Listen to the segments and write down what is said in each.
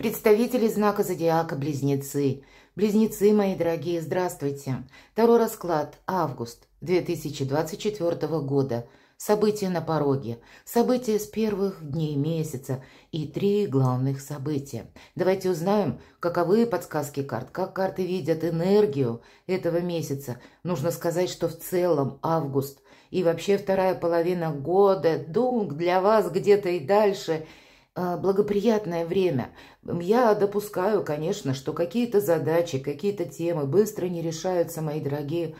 Представители знака зодиака Близнецы. Близнецы, мои дорогие, здравствуйте. Второй расклад. Август 2024 года. События на пороге. События с первых дней месяца и три главных события. Давайте узнаем, каковы подсказки карт, как карты видят энергию этого месяца. Нужно сказать, что в целом август и вообще вторая половина года, думк для вас где-то и дальше – а, благоприятное время. Я допускаю, конечно, что какие-то задачи, какие-то темы быстро не решаются, мои дорогие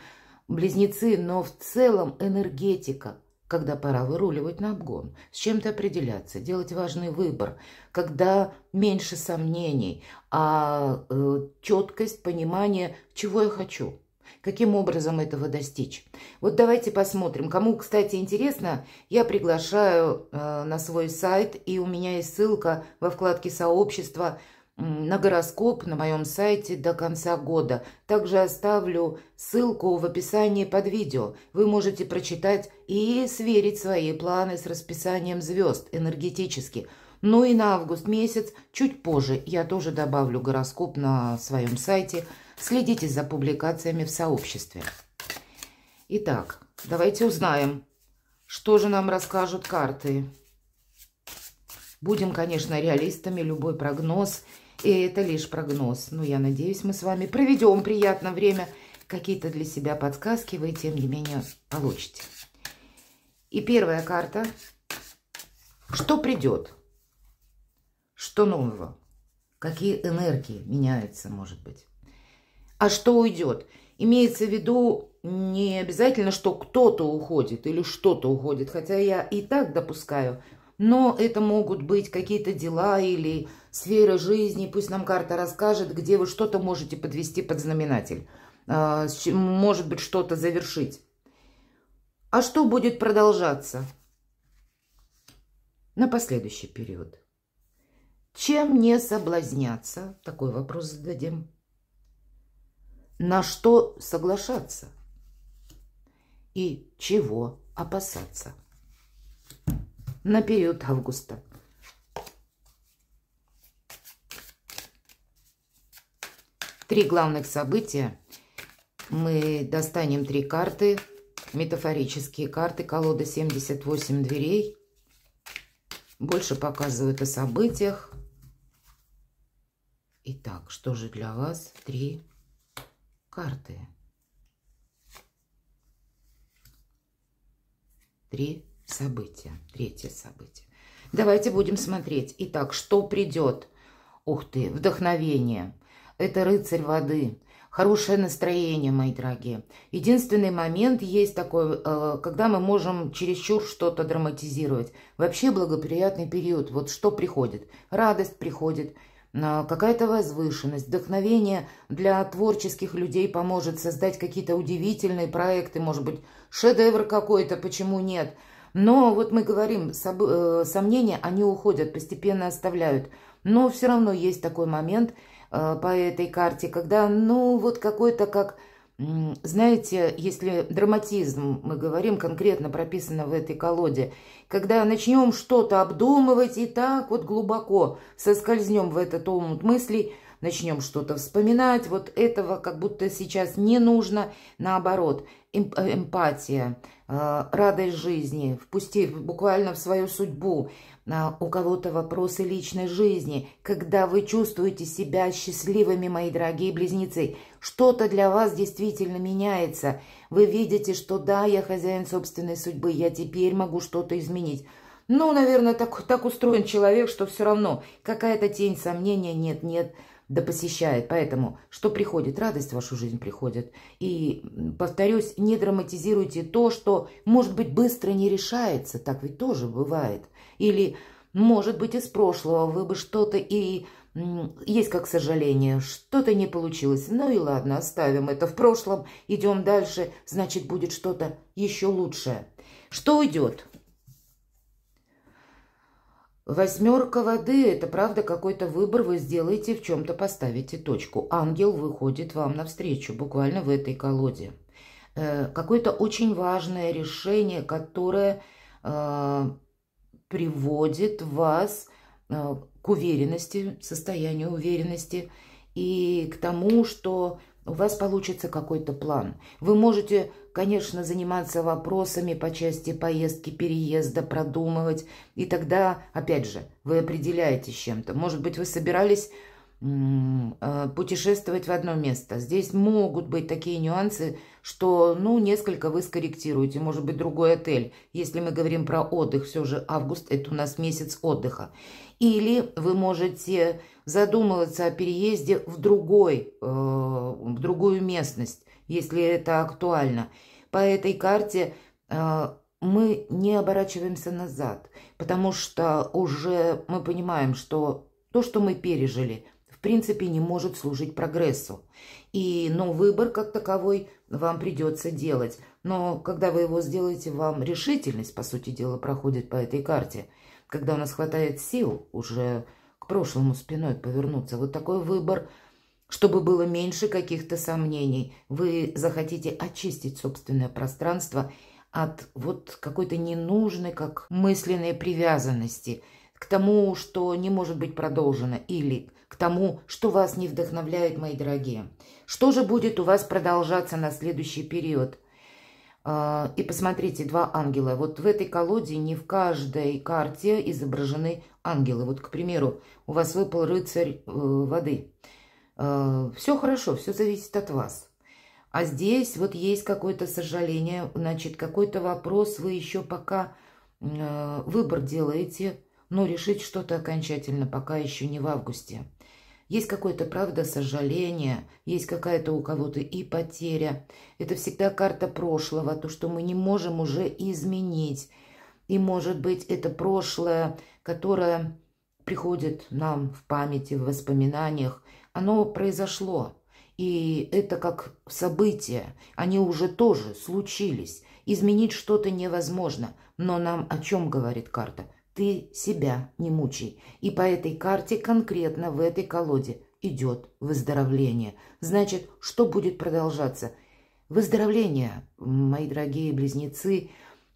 близнецы, но в целом энергетика, когда пора выруливать на обгон, с чем-то определяться, делать важный выбор, когда меньше сомнений, а э, четкость, понимание, чего я хочу – Каким образом этого достичь? Вот давайте посмотрим. Кому, кстати, интересно, я приглашаю э, на свой сайт, и у меня есть ссылка во вкладке «Сообщество» на гороскоп на моем сайте до конца года. Также оставлю ссылку в описании под видео. Вы можете прочитать и сверить свои планы с расписанием звезд энергетически. Ну и на август месяц, чуть позже, я тоже добавлю гороскоп на своем сайте – Следите за публикациями в сообществе. Итак, давайте узнаем, что же нам расскажут карты. Будем, конечно, реалистами, любой прогноз. И это лишь прогноз. Но я надеюсь, мы с вами проведем приятное время. Какие-то для себя подсказки вы, тем не менее, получите. И первая карта. Что придет? Что нового? Какие энергии меняются, может быть? а что уйдет. Имеется в виду не обязательно, что кто-то уходит или что-то уходит, хотя я и так допускаю, но это могут быть какие-то дела или сферы жизни. Пусть нам карта расскажет, где вы что-то можете подвести под знаменатель. А, может быть, что-то завершить. А что будет продолжаться на последующий период? Чем не соблазняться? Такой вопрос зададим на что соглашаться и чего опасаться на период августа. Три главных события. Мы достанем три карты, метафорические карты, колода 78 дверей. Больше показывают о событиях. Итак, что же для вас? Три карты. Три события. Третье событие. Давайте будем смотреть. Итак, что придет? Ух ты, вдохновение. Это рыцарь воды. Хорошее настроение, мои дорогие. Единственный момент есть такой, э, когда мы можем чересчур что-то драматизировать. Вообще благоприятный период. Вот что приходит? Радость приходит, Э, какая-то возвышенность, вдохновение для творческих людей поможет создать какие-то удивительные проекты, может быть, шедевр какой-то, почему нет. Но вот мы говорим, э, сомнения, они уходят, постепенно оставляют. Но все равно есть такой момент э, по этой карте, когда, ну, вот какой-то как знаете, если драматизм, мы говорим, конкретно прописано в этой колоде, когда начнем что-то обдумывать и так вот глубоко соскользнем в этот омут мыслей – начнем что-то вспоминать. Вот этого как будто сейчас не нужно. Наоборот, эм, э, эмпатия, э, радость жизни, впусти буквально в свою судьбу. А, у кого-то вопросы личной жизни. Когда вы чувствуете себя счастливыми, мои дорогие близнецы, что-то для вас действительно меняется. Вы видите, что да, я хозяин собственной судьбы, я теперь могу что-то изменить. Ну, наверное, так, так устроен человек, что все равно какая-то тень сомнения нет-нет да посещает. Поэтому, что приходит, радость в вашу жизнь приходит. И, повторюсь, не драматизируйте то, что, может быть, быстро не решается. Так ведь тоже бывает. Или, может быть, из прошлого вы бы что-то и... Есть как сожаление, что-то не получилось. Ну и ладно, оставим это в прошлом, идем дальше, значит, будет что-то еще лучшее. Что уйдет? Восьмерка воды – это, правда, какой-то выбор вы сделаете, в чем-то поставите точку. Ангел выходит вам навстречу, буквально в этой колоде. Э, Какое-то очень важное решение, которое э, приводит вас э, к уверенности, состоянию уверенности и к тому, что у вас получится какой-то план. Вы можете Конечно, заниматься вопросами по части поездки, переезда, продумывать. И тогда, опять же, вы определяетесь чем-то. Может быть, вы собирались э, путешествовать в одно место. Здесь могут быть такие нюансы, что, ну, несколько вы скорректируете. Может быть, другой отель. Если мы говорим про отдых, все же август – это у нас месяц отдыха. Или вы можете задумываться о переезде в, другой, э, в другую местность, если это актуально – по этой карте э, мы не оборачиваемся назад, потому что уже мы понимаем, что то, что мы пережили, в принципе, не может служить прогрессу. И, но выбор как таковой вам придется делать. Но когда вы его сделаете, вам решительность, по сути дела, проходит по этой карте. Когда у нас хватает сил уже к прошлому спиной повернуться. Вот такой выбор – чтобы было меньше каких-то сомнений, вы захотите очистить собственное пространство от вот какой-то ненужной, как мысленной привязанности к тому, что не может быть продолжено, или к тому, что вас не вдохновляет, мои дорогие. Что же будет у вас продолжаться на следующий период? А, и посмотрите, два ангела. Вот в этой колоде не в каждой карте изображены ангелы. Вот, к примеру, у вас выпал рыцарь э, воды – Э, все хорошо, все зависит от вас. А здесь вот есть какое-то сожаление, значит, какой-то вопрос вы еще пока э, выбор делаете, но решить что-то окончательно пока еще не в августе. Есть какое-то, правда, сожаление, есть какая-то у кого-то и потеря. Это всегда карта прошлого, то, что мы не можем уже изменить. И, может быть, это прошлое, которое приходит нам в памяти, в воспоминаниях – оно произошло. И это как события, они уже тоже случились. Изменить что-то невозможно, но нам о чем говорит карта? Ты себя не мучай. И по этой карте, конкретно в этой колоде, идет выздоровление. Значит, что будет продолжаться? Выздоровление, мои дорогие близнецы,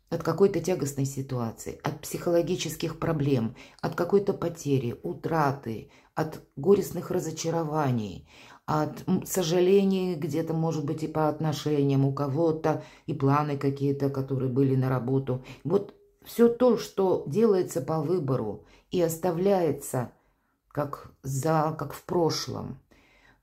от какой-то тягостной ситуации, от психологических проблем, от какой-то потери, утраты, от горестных разочарований, от сожалений где-то, может быть, и по отношениям у кого-то, и планы какие-то, которые были на работу. Вот все то, что делается по выбору и оставляется как, за, как в прошлом,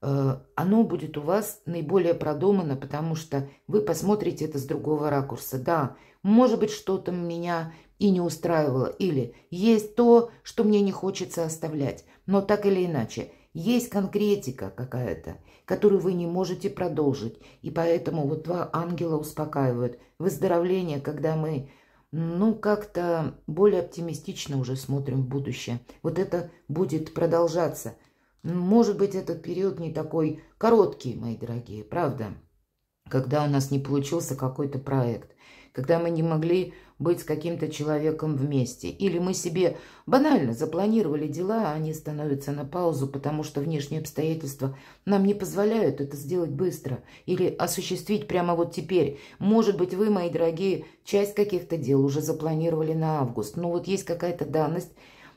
э, оно будет у вас наиболее продумано, потому что вы посмотрите это с другого ракурса. Да, может быть, что-то меня и не устраивало, или есть то, что мне не хочется оставлять, но так или иначе, есть конкретика какая-то, которую вы не можете продолжить, и поэтому вот два ангела успокаивают. Выздоровление, когда мы, ну, как-то более оптимистично уже смотрим в будущее. Вот это будет продолжаться. Может быть, этот период не такой короткий, мои дорогие, правда? Когда у нас не получился какой-то проект – когда мы не могли быть с каким-то человеком вместе. Или мы себе банально запланировали дела, а они становятся на паузу, потому что внешние обстоятельства нам не позволяют это сделать быстро или осуществить прямо вот теперь. Может быть, вы, мои дорогие, часть каких-то дел уже запланировали на август, но вот есть какая-то данность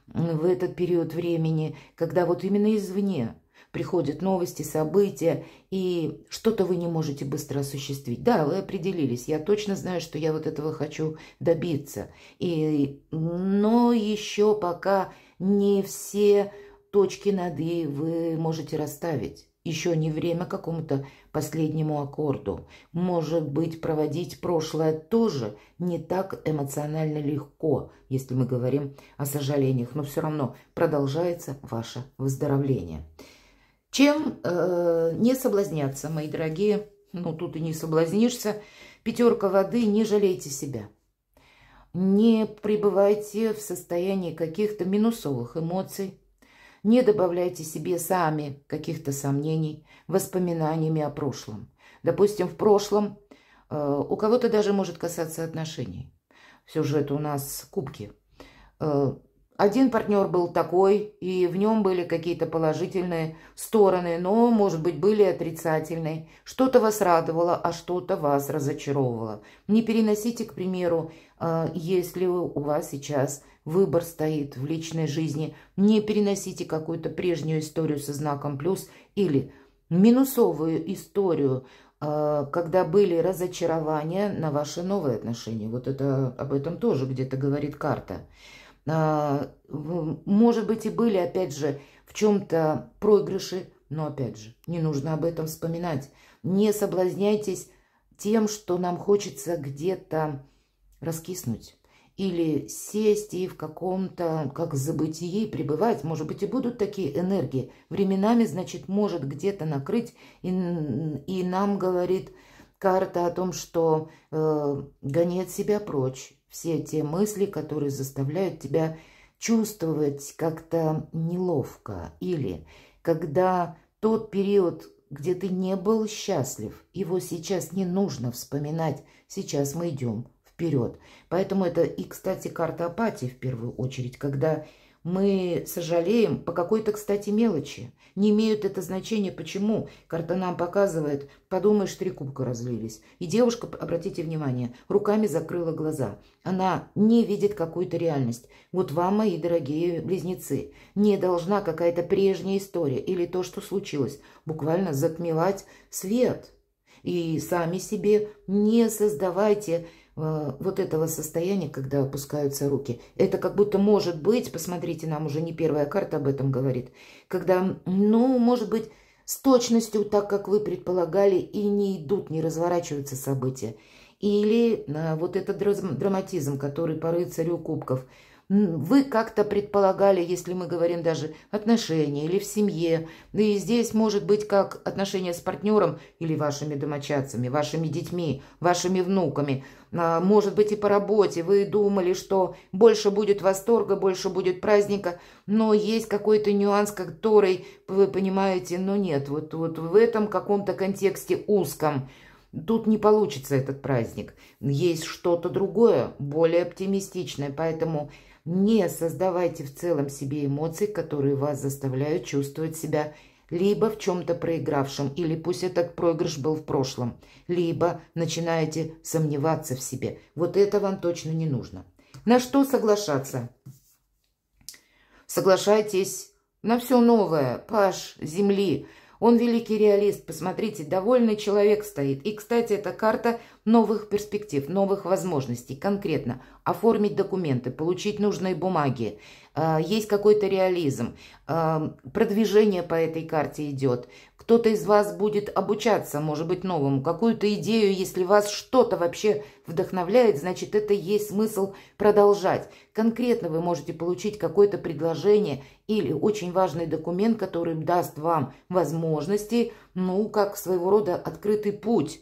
в этот период времени, когда вот именно извне приходят новости, события, и что-то вы не можете быстро осуществить. Да, вы определились, я точно знаю, что я вот этого хочу добиться. И, но еще пока не все точки над «и» вы можете расставить. Еще не время какому-то последнему аккорду. Может быть, проводить прошлое тоже не так эмоционально легко, если мы говорим о сожалениях, но все равно продолжается ваше выздоровление. Чем э, не соблазняться, мои дорогие? Ну, тут и не соблазнишься. Пятерка воды, не жалейте себя. Не пребывайте в состоянии каких-то минусовых эмоций. Не добавляйте себе сами каких-то сомнений воспоминаниями о прошлом. Допустим, в прошлом э, у кого-то даже может касаться отношений. Все же это у нас кубки. Э, один партнер был такой, и в нем были какие-то положительные стороны, но, может быть, были отрицательные. Что-то вас радовало, а что-то вас разочаровывало. Не переносите, к примеру, э, если у вас сейчас выбор стоит в личной жизни, не переносите какую-то прежнюю историю со знаком «плюс» или минусовую историю, э, когда были разочарования на ваши новые отношения. Вот это об этом тоже где-то говорит карта. «Карта». А, может быть, и были, опять же, в чем-то проигрыши, но, опять же, не нужно об этом вспоминать. Не соблазняйтесь тем, что нам хочется где-то раскиснуть или сесть и в каком-то, как забытии пребывать. Может быть, и будут такие энергии. Временами, значит, может где-то накрыть. И, и нам говорит карта о том, что э, гони себя прочь все те мысли, которые заставляют тебя чувствовать как-то неловко или когда тот период, где ты не был счастлив, его сейчас не нужно вспоминать, сейчас мы идем вперед. Поэтому это и, кстати, карта апатии в первую очередь, когда мы сожалеем по какой-то, кстати, мелочи. Не имеют это значения. Почему? Карта нам показывает, подумаешь, три кубка разлились. И девушка, обратите внимание, руками закрыла глаза. Она не видит какую-то реальность. Вот вам, мои дорогие близнецы, не должна какая-то прежняя история или то, что случилось, буквально затмевать свет. И сами себе не создавайте а, вот этого состояния, когда опускаются руки. Это как будто может быть, посмотрите, нам уже не первая карта об этом говорит, когда, ну, может быть, с точностью так, как вы предполагали, и не идут, не разворачиваются события. Или а, вот этот драматизм, который по рыцарю кубков – вы как-то предполагали, если мы говорим даже отношения или в семье, да и здесь может быть как отношения с партнером или вашими домочадцами, вашими детьми, вашими внуками, а, может быть и по работе. Вы думали, что больше будет восторга, больше будет праздника, но есть какой-то нюанс, который вы понимаете, но ну нет, вот, вот в этом каком-то контексте узком. Тут не получится этот праздник. Есть что-то другое, более оптимистичное, поэтому не создавайте в целом себе эмоций, которые вас заставляют чувствовать себя либо в чем-то проигравшем, или пусть этот проигрыш был в прошлом, либо начинаете сомневаться в себе. Вот это вам точно не нужно. На что соглашаться? Соглашайтесь на все новое, паш земли, он великий реалист, посмотрите, довольный человек стоит. И, кстати, это карта новых перспектив, новых возможностей. Конкретно оформить документы, получить нужные бумаги – а, есть какой-то реализм, а, продвижение по этой карте идет, кто-то из вас будет обучаться, может быть, новому, какую-то идею, если вас что-то вообще вдохновляет, значит, это есть смысл продолжать. Конкретно вы можете получить какое-то предложение или очень важный документ, который даст вам возможности, ну, как своего рода открытый путь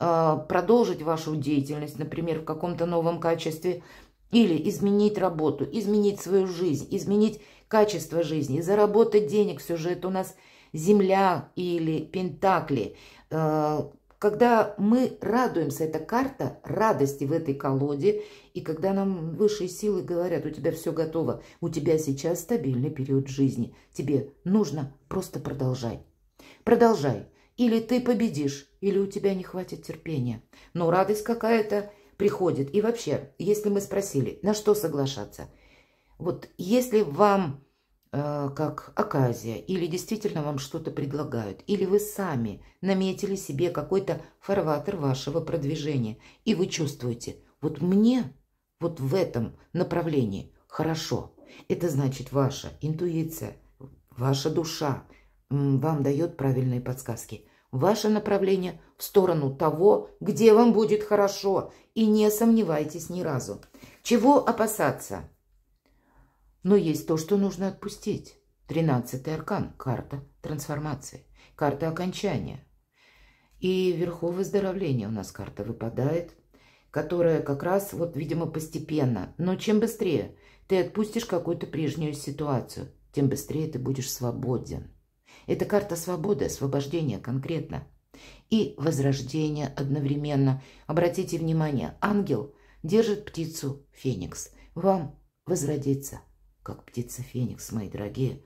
а, продолжить вашу деятельность, например, в каком-то новом качестве – или изменить работу, изменить свою жизнь, изменить качество жизни, заработать денег. все же это у нас «Земля» или «Пентакли». Э, когда мы радуемся, это карта радости в этой колоде, и когда нам высшие силы говорят, у тебя все готово, у тебя сейчас стабильный период жизни, тебе нужно просто продолжать. Продолжай. Или ты победишь, или у тебя не хватит терпения. Но радость какая-то – приходит. И вообще, если мы спросили, на что соглашаться, вот если вам э, как оказия, или действительно вам что-то предлагают, или вы сами наметили себе какой-то фарватер вашего продвижения, и вы чувствуете, вот мне вот в этом направлении хорошо. Это значит ваша интуиция, ваша душа вам дает правильные подсказки – Ваше направление в сторону того, где вам будет хорошо, и не сомневайтесь ни разу. Чего опасаться? Но есть то, что нужно отпустить. Тринадцатый аркан – карта трансформации, карта окончания. И вверху выздоровления у нас карта выпадает, которая как раз, вот, видимо, постепенно. Но чем быстрее ты отпустишь какую-то прежнюю ситуацию, тем быстрее ты будешь свободен. Это карта свободы, освобождения конкретно. И возрождение одновременно. Обратите внимание, ангел держит птицу Феникс. Вам возродиться, как птица Феникс, мои дорогие.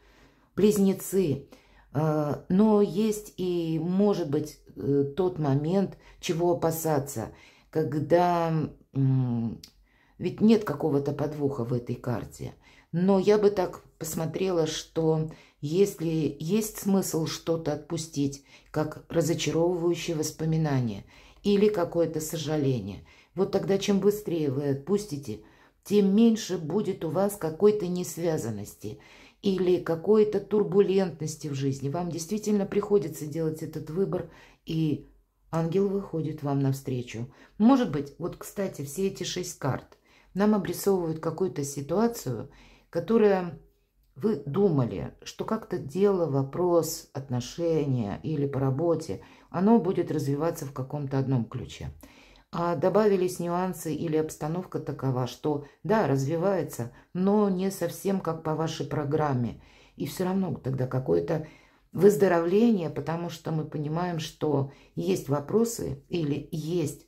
Близнецы. Э, но есть и, может быть, э, тот момент, чего опасаться, когда... Ведь нет какого-то подвоха в этой карте. Но я бы так посмотрела, что если есть смысл что-то отпустить, как разочаровывающее воспоминание или какое-то сожаление, вот тогда чем быстрее вы отпустите, тем меньше будет у вас какой-то несвязанности или какой-то турбулентности в жизни. Вам действительно приходится делать этот выбор, и ангел выходит вам навстречу. Может быть, вот, кстати, все эти шесть карт нам обрисовывают какую-то ситуацию, которая вы думали, что как-то дело, вопрос, отношения или по работе, оно будет развиваться в каком-то одном ключе. А добавились нюансы или обстановка такова, что да, развивается, но не совсем как по вашей программе. И все равно тогда какое-то выздоровление, потому что мы понимаем, что есть вопросы или есть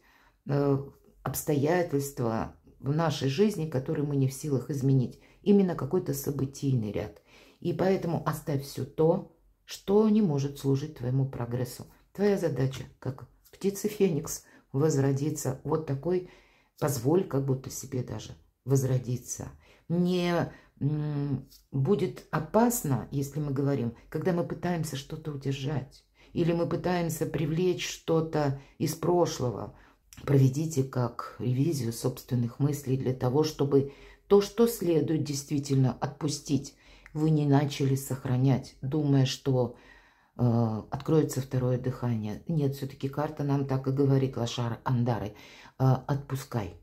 э, обстоятельства в нашей жизни, которые мы не в силах изменить именно какой-то событийный ряд. И поэтому оставь все то, что не может служить твоему прогрессу. Твоя задача, как птица Феникс, возродиться. Вот такой, позволь как будто себе даже возродиться. Не будет опасно, если мы говорим, когда мы пытаемся что-то удержать. Или мы пытаемся привлечь что-то из прошлого. Проведите как ревизию собственных мыслей для того, чтобы то, что следует действительно отпустить, вы не начали сохранять, думая, что э, откроется второе дыхание. Нет, все-таки карта нам так и говорит, Лошар Андары, э, отпускай.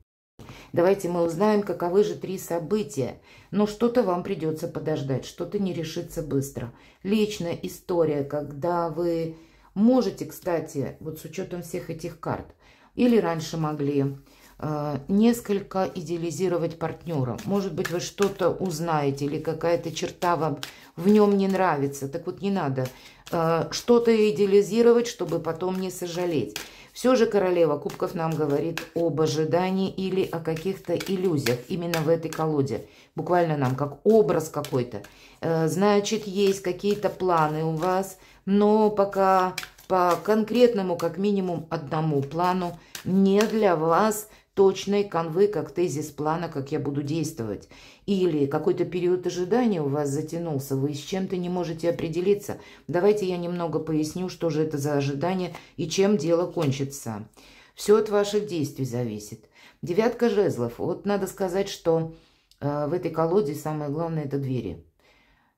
Давайте мы узнаем, каковы же три события. Но что-то вам придется подождать, что-то не решится быстро. Личная история, когда вы можете, кстати, вот с учетом всех этих карт, или раньше могли, Э, несколько идеализировать партнера. Может быть, вы что-то узнаете или какая-то черта вам в нем не нравится. Так вот, не надо э, что-то идеализировать, чтобы потом не сожалеть. Все же королева кубков нам говорит об ожидании или о каких-то иллюзиях именно в этой колоде. Буквально нам как образ какой-то. Э, значит, есть какие-то планы у вас, но пока по конкретному, как минимум, одному плану не для вас – точной конвы, как тезис плана, как я буду действовать. Или какой-то период ожидания у вас затянулся, вы с чем-то не можете определиться. Давайте я немного поясню, что же это за ожидание и чем дело кончится. Все от ваших действий зависит. Девятка жезлов. Вот надо сказать, что э, в этой колоде самое главное – это двери.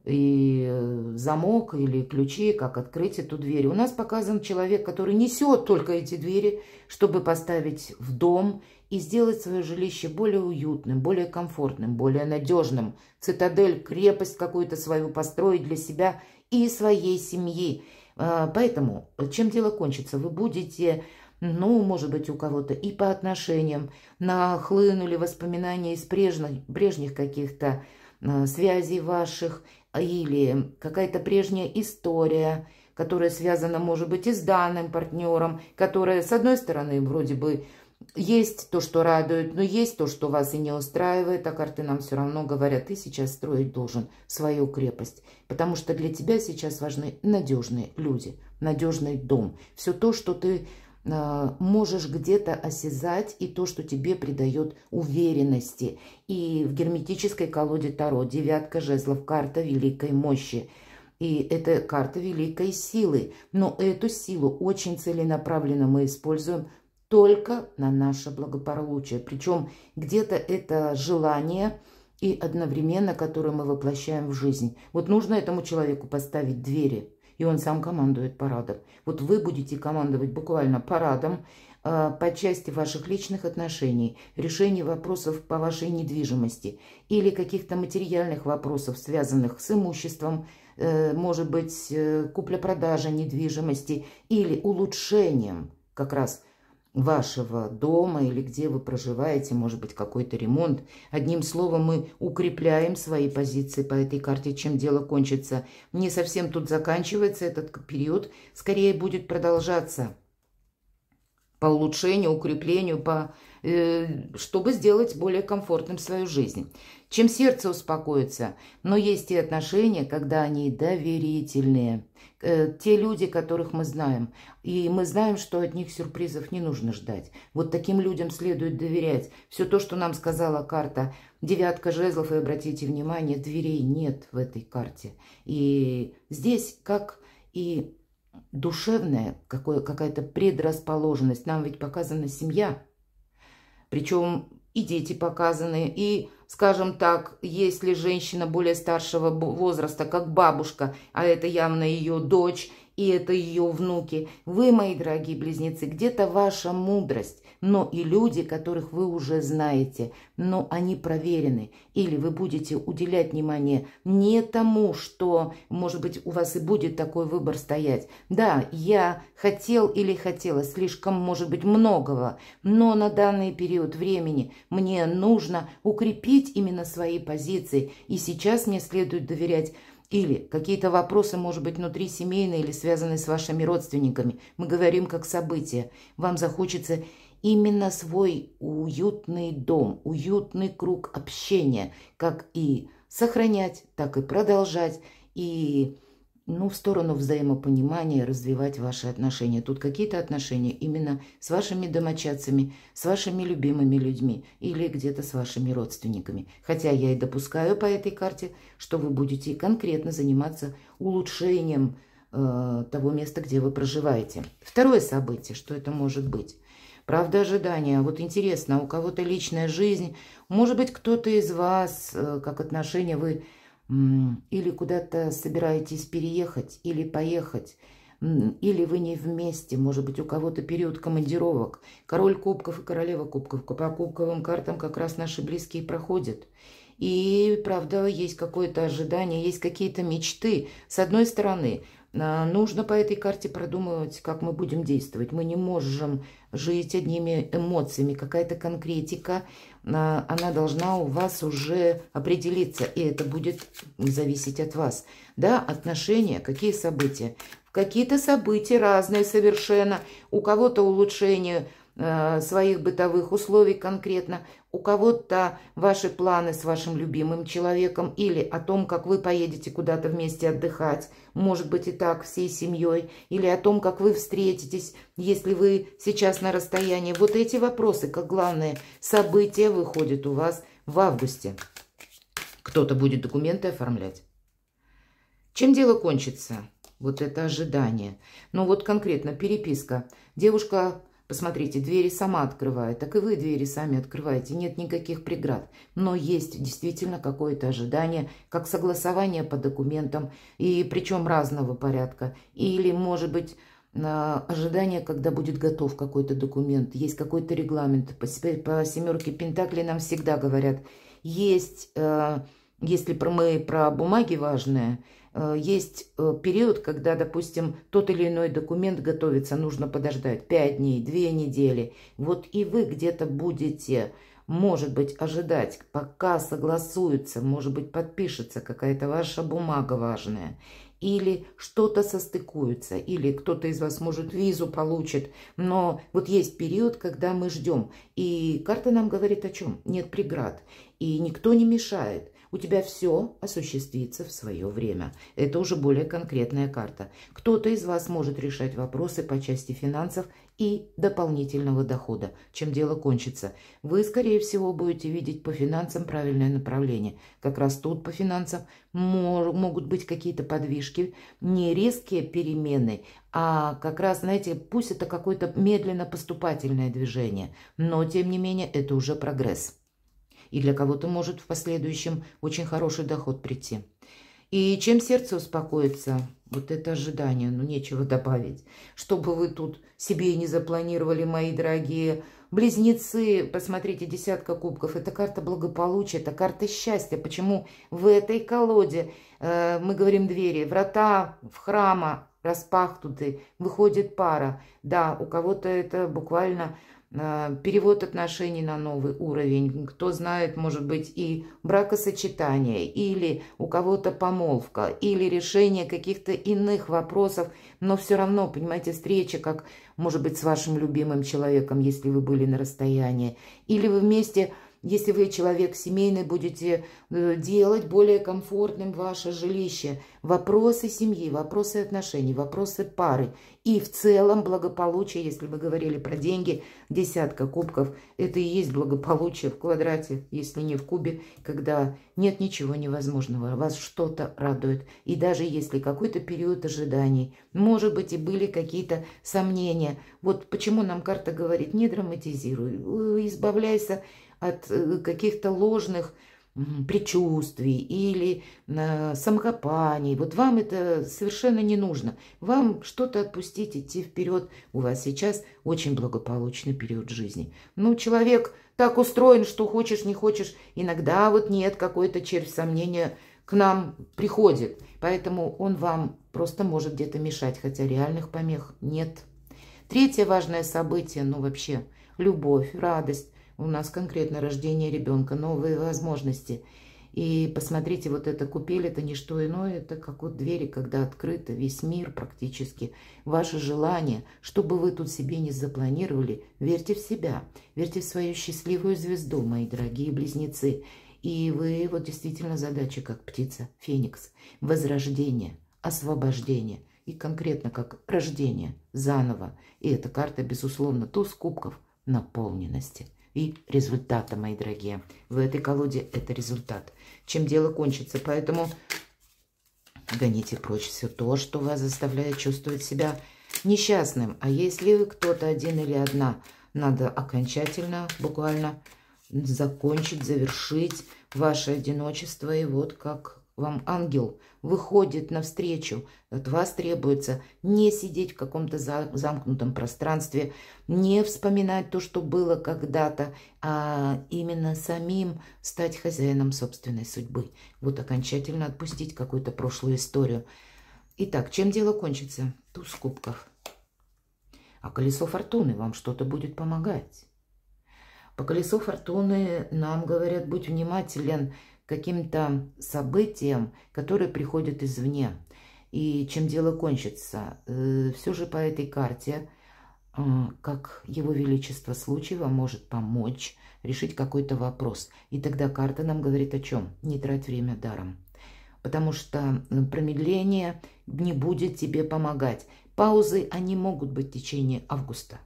И э, замок или ключи, как открыть эту дверь. У нас показан человек, который несет только эти двери, чтобы поставить в дом – и сделать свое жилище более уютным, более комфортным, более надежным. Цитадель, крепость какую-то свою построить для себя и своей семьи. А, поэтому, чем дело кончится, вы будете, ну, может быть, у кого-то и по отношениям нахлынули воспоминания из прежних, прежних каких-то а, связей ваших или какая-то прежняя история, которая связана, может быть, и с данным партнером, которая, с одной стороны, вроде бы есть то, что радует, но есть то, что вас и не устраивает, а карты нам все равно говорят, ты сейчас строить должен свою крепость, потому что для тебя сейчас важны надежные люди, надежный дом, все то, что ты э, можешь где-то осязать и то, что тебе придает уверенности. И в герметической колоде Таро девятка жезлов, карта великой мощи. И это карта великой силы. Но эту силу очень целенаправленно мы используем только на наше благополучие. Причем где-то это желание и одновременно, которое мы воплощаем в жизнь. Вот нужно этому человеку поставить двери, и он сам командует парадом. Вот вы будете командовать буквально парадом э, по части ваших личных отношений, решения вопросов по вашей недвижимости или каких-то материальных вопросов, связанных с имуществом, э, может быть, э, купля-продажа недвижимости или улучшением как раз вашего дома или где вы проживаете, может быть, какой-то ремонт. Одним словом, мы укрепляем свои позиции по этой карте, чем дело кончится. Не совсем тут заканчивается этот период, скорее будет продолжаться по улучшению, укреплению, по, э, чтобы сделать более комфортным свою жизнь. Чем сердце успокоится, но есть и отношения, когда они доверительные. Э, те люди, которых мы знаем, и мы знаем, что от них сюрпризов не нужно ждать. Вот таким людям следует доверять. Все то, что нам сказала карта «Девятка жезлов», и обратите внимание, дверей нет в этой карте. И здесь, как и душевная, какая-то предрасположенность. Нам ведь показана семья. Причем и дети показаны, и, скажем так, если женщина более старшего возраста, как бабушка, а это явно ее дочь, и это ее внуки, вы, мои дорогие близнецы, где-то ваша мудрость, но и люди, которых вы уже знаете, но они проверены. Или вы будете уделять внимание не тому, что, может быть, у вас и будет такой выбор стоять. Да, я хотел или хотела слишком, может быть, многого, но на данный период времени мне нужно укрепить именно свои позиции. И сейчас мне следует доверять или какие-то вопросы, может быть, внутри семейные или связанные с вашими родственниками. Мы говорим как события. Вам захочется именно свой уютный дом, уютный круг общения, как и сохранять, так и продолжать, и ну, в сторону взаимопонимания развивать ваши отношения. Тут какие-то отношения именно с вашими домочадцами, с вашими любимыми людьми или где-то с вашими родственниками. Хотя я и допускаю по этой карте, что вы будете конкретно заниматься улучшением э, того места, где вы проживаете. Второе событие, что это может быть? Правда ожидания. Вот интересно, у кого-то личная жизнь, может быть, кто-то из вас, э, как отношения вы или куда-то собираетесь переехать, или поехать, или вы не вместе, может быть, у кого-то период командировок. Король кубков и королева кубков. По кубковым картам как раз наши близкие проходят. И, правда, есть какое-то ожидание, есть какие-то мечты. С одной стороны, а, нужно по этой карте продумывать, как мы будем действовать. Мы не можем жить одними эмоциями. Какая-то конкретика, а, она должна у вас уже определиться. И это будет зависеть от вас. Да, отношения, какие события. Какие-то события разные совершенно. У кого-то улучшение – Э, своих бытовых условий конкретно, у кого-то ваши планы с вашим любимым человеком или о том, как вы поедете куда-то вместе отдыхать, может быть и так, всей семьей, или о том, как вы встретитесь, если вы сейчас на расстоянии. Вот эти вопросы, как главное, события выходят у вас в августе. Кто-то будет документы оформлять. Чем дело кончится? Вот это ожидание. Но ну вот конкретно переписка. Девушка Посмотрите, двери сама открывает, так и вы двери сами открываете, нет никаких преград. Но есть действительно какое-то ожидание, как согласование по документам, и причем разного порядка. Или, может быть, а, ожидание, когда будет готов какой-то документ, есть какой-то регламент. По, по семерке Пентакли нам всегда говорят, есть, а, если мы про бумаги важные, Э, есть э, период, когда, допустим, тот или иной документ готовится, нужно подождать 5 дней, 2 недели. Вот и вы где-то будете, может быть, ожидать, пока согласуется, может быть, подпишется какая-то ваша бумага важная. Или что-то состыкуется, или кто-то из вас, может, визу получит. Но вот есть период, когда мы ждем. И карта нам говорит о чем? Нет преград. И никто не мешает у тебя все осуществится в свое время. Это уже более конкретная карта. Кто-то из вас может решать вопросы по части финансов и дополнительного дохода, чем дело кончится. Вы, скорее всего, будете видеть по финансам правильное направление. Как раз тут по финансам могут быть какие-то подвижки, не резкие перемены, а как раз, знаете, пусть это какое-то медленно поступательное движение, но, тем не менее, это уже прогресс и для кого-то может в последующем очень хороший доход прийти. И чем сердце успокоится, вот это ожидание, ну нечего добавить. Чтобы вы тут себе и не запланировали, мои дорогие близнецы, посмотрите, десятка кубков, это карта благополучия, это карта счастья. Почему в этой колоде, э, мы говорим двери, врата в храма распахнуты, выходит пара. Да, у кого-то это буквально перевод отношений на новый уровень, кто знает, может быть, и бракосочетание, или у кого-то помолвка, или решение каких-то иных вопросов, но все равно, понимаете, встреча, как, может быть, с вашим любимым человеком, если вы были на расстоянии, или вы вместе если вы человек семейный, будете э, делать более комфортным ваше жилище. Вопросы семьи, вопросы отношений, вопросы пары. И в целом благополучие, если мы говорили про деньги, десятка кубков, это и есть благополучие в квадрате, если не в кубе, когда нет ничего невозможного, вас что-то радует. И даже если какой-то период ожиданий, может быть, и были какие-то сомнения. Вот почему нам карта говорит, не драматизируй, э, избавляйся от э, каких-то ложных предчувствий или э, самокопаний. Вот вам это совершенно не нужно. Вам что-то отпустить, идти вперед. У вас сейчас очень благополучный период жизни. Ну, человек так устроен, что хочешь, не хочешь. Иногда вот нет, какой-то червь сомнения к нам приходит. Поэтому он вам просто может где-то мешать, хотя реальных помех нет. Третье важное событие, ну вообще, любовь, радость у нас конкретно рождение ребенка, новые возможности. И посмотрите, вот это купель, это не что иное, это как вот двери, когда открыто весь мир практически. Ваше желание, что бы вы тут себе не запланировали, верьте в себя, верьте в свою счастливую звезду, мои дорогие близнецы. И вы, вот действительно задача, как птица, феникс, возрождение, освобождение и конкретно как рождение заново. И эта карта, безусловно, туз кубков наполненности – и результата, мои дорогие. В этой колоде это результат. Чем дело кончится, поэтому гоните прочь все то, что вас заставляет чувствовать себя несчастным. А если кто-то один или одна, надо окончательно, буквально закончить, завершить ваше одиночество. И вот как вам ангел выходит навстречу. От вас требуется не сидеть в каком-то замкнутом пространстве, не вспоминать то, что было когда-то, а именно самим стать хозяином собственной судьбы. Вот окончательно отпустить какую-то прошлую историю. Итак, чем дело кончится? Туз кубков. А колесо фортуны вам что-то будет помогать. По колесу фортуны нам говорят, будь внимателен – каким-то событиям, которые приходят извне. И чем дело кончится. Э, Все же по этой карте, э, как Его Величество случай вам может помочь решить какой-то вопрос. И тогда карта нам говорит о чем? Не трать время даром. Потому что э, промедление не будет тебе помогать. Паузы, они могут быть в течение августа.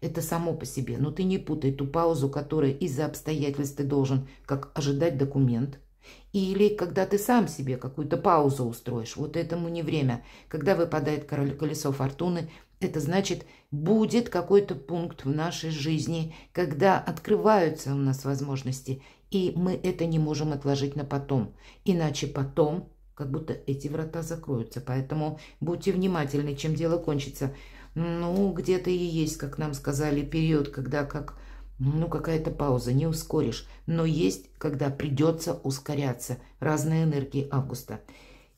Это само по себе. Но ну, ты не путай ту паузу, которая из-за обстоятельств ты должен как ожидать документ – или когда ты сам себе какую-то паузу устроишь. Вот этому не время. Когда выпадает король колесо фортуны, это значит, будет какой-то пункт в нашей жизни, когда открываются у нас возможности, и мы это не можем отложить на потом. Иначе потом как будто эти врата закроются. Поэтому будьте внимательны, чем дело кончится. Ну, где-то и есть, как нам сказали, период, когда как ну, какая-то пауза, не ускоришь. Но есть, когда придется ускоряться. Разные энергии августа.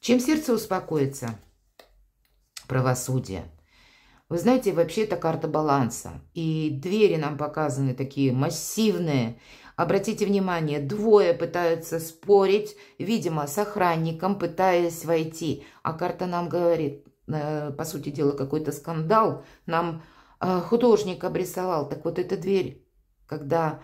Чем сердце успокоится? Правосудие. Вы знаете, вообще это карта баланса. И двери нам показаны такие массивные. Обратите внимание, двое пытаются спорить, видимо, с охранником, пытаясь войти. А карта нам говорит, э, по сути дела, какой-то скандал. Нам э, художник обрисовал. Так вот, эта дверь когда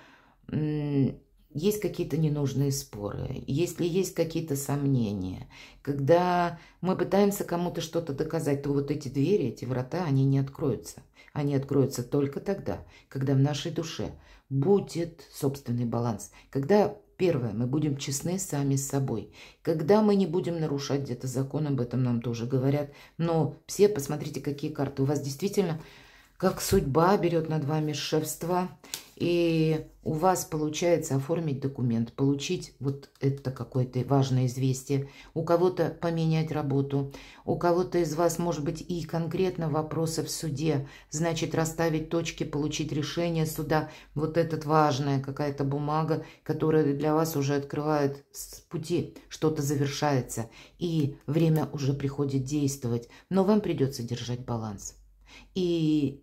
есть какие-то ненужные споры, если есть какие-то сомнения, когда мы пытаемся кому-то что-то доказать, то вот эти двери, эти врата, они не откроются. Они откроются только тогда, когда в нашей душе будет собственный баланс, когда Первое, мы будем честны сами с собой. Когда мы не будем нарушать где-то закон, об этом нам тоже говорят. Но все, посмотрите, какие карты. У вас действительно, как судьба берет над вами шефство и у вас получается оформить документ, получить вот это какое-то важное известие, у кого-то поменять работу, у кого-то из вас, может быть, и конкретно вопросы в суде, значит, расставить точки, получить решение суда, вот этот важная какая-то бумага, которая для вас уже открывает с пути, что-то завершается, и время уже приходит действовать, но вам придется держать баланс и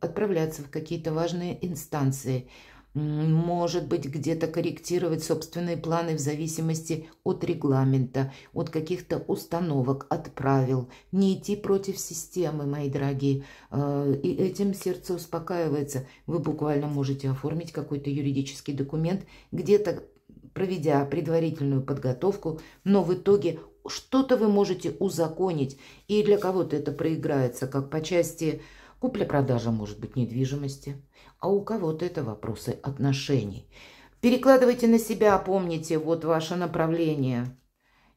отправляться в какие-то важные инстанции, может быть, где-то корректировать собственные планы в зависимости от регламента, от каких-то установок, от правил. Не идти против системы, мои дорогие. Э, и этим сердце успокаивается. Вы буквально можете оформить какой-то юридический документ, где-то проведя предварительную подготовку, но в итоге что-то вы можете узаконить, и для кого-то это проиграется, как по части купли-продажи может быть, недвижимости, а у кого-то это вопросы отношений. Перекладывайте на себя, помните, вот ваше направление.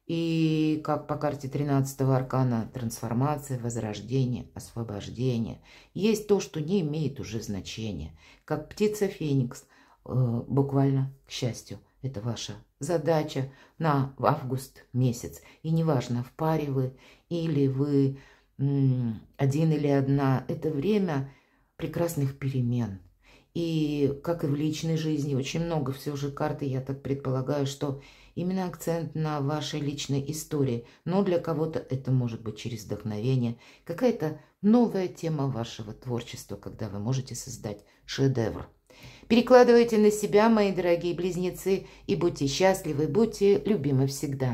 И как по карте 13-го аркана, трансформация, возрождение, освобождение. Есть то, что не имеет уже значения. Как птица Феникс, э, буквально, к счастью, это ваша задача на август месяц. И неважно, в паре вы или вы один или одна. Это время прекрасных перемен. И, как и в личной жизни, очень много все же карты, я так предполагаю, что именно акцент на вашей личной истории. Но для кого-то это может быть через вдохновение, какая-то новая тема вашего творчества, когда вы можете создать шедевр. Перекладывайте на себя, мои дорогие близнецы, и будьте счастливы, будьте любимы всегда.